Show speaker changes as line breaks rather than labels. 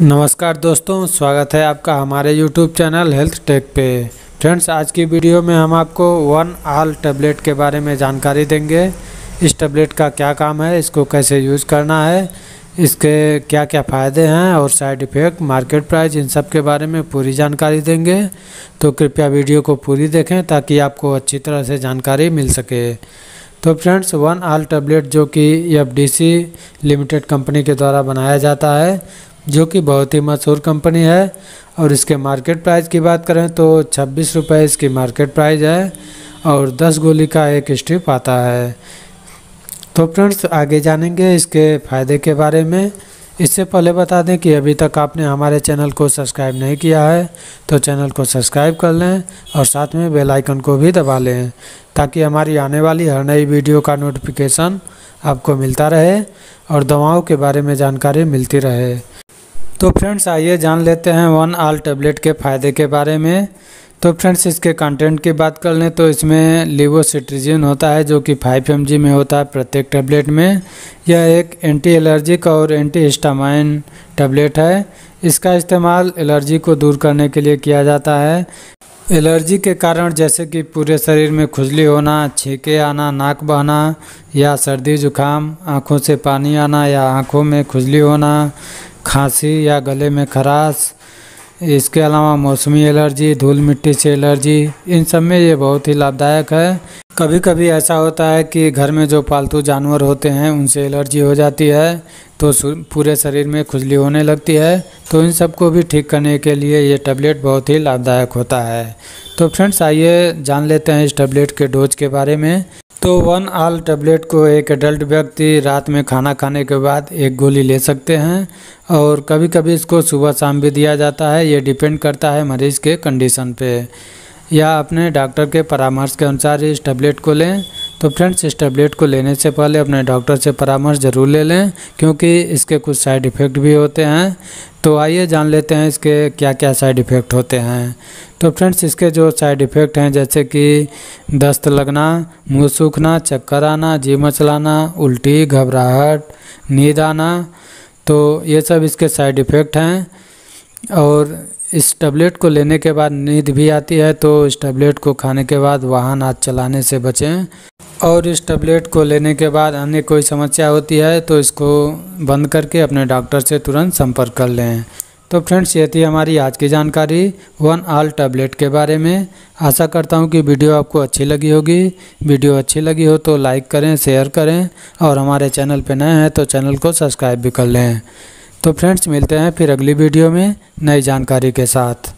नमस्कार दोस्तों स्वागत है आपका हमारे YouTube चैनल हेल्थ टेक पे फ्रेंड्स आज की वीडियो में हम आपको वन आल टैबलेट के बारे में जानकारी देंगे इस टैबलेट का क्या काम है इसको कैसे यूज़ करना है इसके क्या क्या फ़ायदे हैं और साइड इफ़ेक्ट मार्केट प्राइस इन सब के बारे में पूरी जानकारी देंगे तो कृपया वीडियो को पूरी देखें ताकि आपको अच्छी तरह से जानकारी मिल सके तो फ्रेंड्स वन आल टैबलेट जो कि एफ लिमिटेड कंपनी के द्वारा बनाया जाता है जो कि बहुत ही मशहूर कंपनी है और इसके मार्केट प्राइस की बात करें तो छब्बीस रुपये इसकी मार्केट प्राइस है और दस गोली का एक स्ट्रिप आता है तो फ्रेंड्स आगे जानेंगे इसके फ़ायदे के बारे में इससे पहले बता दें कि अभी तक आपने हमारे चैनल को सब्सक्राइब नहीं किया है तो चैनल को सब्सक्राइब कर लें और साथ में बेल आइकन को भी दबा लें ताकि हमारी आने वाली हर नई वीडियो का नोटिफिकेशन आपको मिलता रहे और दवाओं के बारे में जानकारी मिलती रहे तो फ्रेंड्स आइए जान लेते हैं वन आल टैबलेट के फ़ायदे के बारे में तो फ्रेंड्स इसके कंटेंट की बात कर लें तो इसमें लिवोसिट्रिजिन होता है जो कि 5 एम में होता है प्रत्येक टैबलेट में यह एक एंटी एलर्जिक और एंटी हिस्टामाइन टैबलेट है इसका इस्तेमाल एलर्जी को दूर करने के लिए किया जाता है एलर्जी के कारण जैसे कि पूरे शरीर में खुजली होना छींके आना नाक बहना या सर्दी जुखाम आँखों से पानी आना या आँखों में खुजली होना खांसी या गले में खराश इसके अलावा मौसमी एलर्जी धूल मिट्टी से एलर्जी इन सब में ये बहुत ही लाभदायक है कभी कभी ऐसा होता है कि घर में जो पालतू जानवर होते हैं उनसे एलर्जी हो जाती है तो पूरे शरीर में खुजली होने लगती है तो इन सबको भी ठीक करने के लिए ये टैबलेट बहुत ही लाभदायक होता है तो फ्रेंड्स आइए जान लेते हैं इस टैबलेट के डोज के बारे में तो वन आल टैबलेट को एक एडल्ट व्यक्ति रात में खाना खाने के बाद एक गोली ले सकते हैं और कभी कभी इसको सुबह शाम भी दिया जाता है ये डिपेंड करता है मरीज़ के कंडीशन पे या अपने डॉक्टर के परामर्श के अनुसार इस टैबलेट को लें तो फ्रेंड्स इस टैबलेट को लेने से पहले अपने डॉक्टर से परामर्श ज़रूर ले लें क्योंकि इसके कुछ साइड इफ़ेक्ट भी होते हैं तो आइए जान लेते हैं इसके क्या क्या साइड इफ़ेक्ट होते हैं तो फ्रेंड्स इसके जो साइड इफ़ेक्ट हैं जैसे कि दस्त लगना मुँह सूखना चक्कर आना जी मचलाना उल्टी घबराहट नींद आना तो ये सब इसके साइड इफ़ेक्ट हैं और इस टैबलेट को लेने के बाद नींद भी आती है तो इस टैबलेट को खाने के बाद वाहन हाथ चलाने से बचें और इस टैबलेट को लेने के बाद अन्य कोई समस्या होती है तो इसको बंद करके अपने डॉक्टर से तुरंत संपर्क कर लें तो फ्रेंड्स ये थी हमारी आज की जानकारी वन आल टैबलेट के बारे में आशा करता हूँ कि वीडियो आपको अच्छी लगी होगी वीडियो अच्छी लगी हो तो लाइक करें शेयर करें और हमारे चैनल पर नए हैं तो चैनल को सब्सक्राइब भी कर लें तो फ्रेंड्स मिलते हैं फिर अगली वीडियो में नई जानकारी के साथ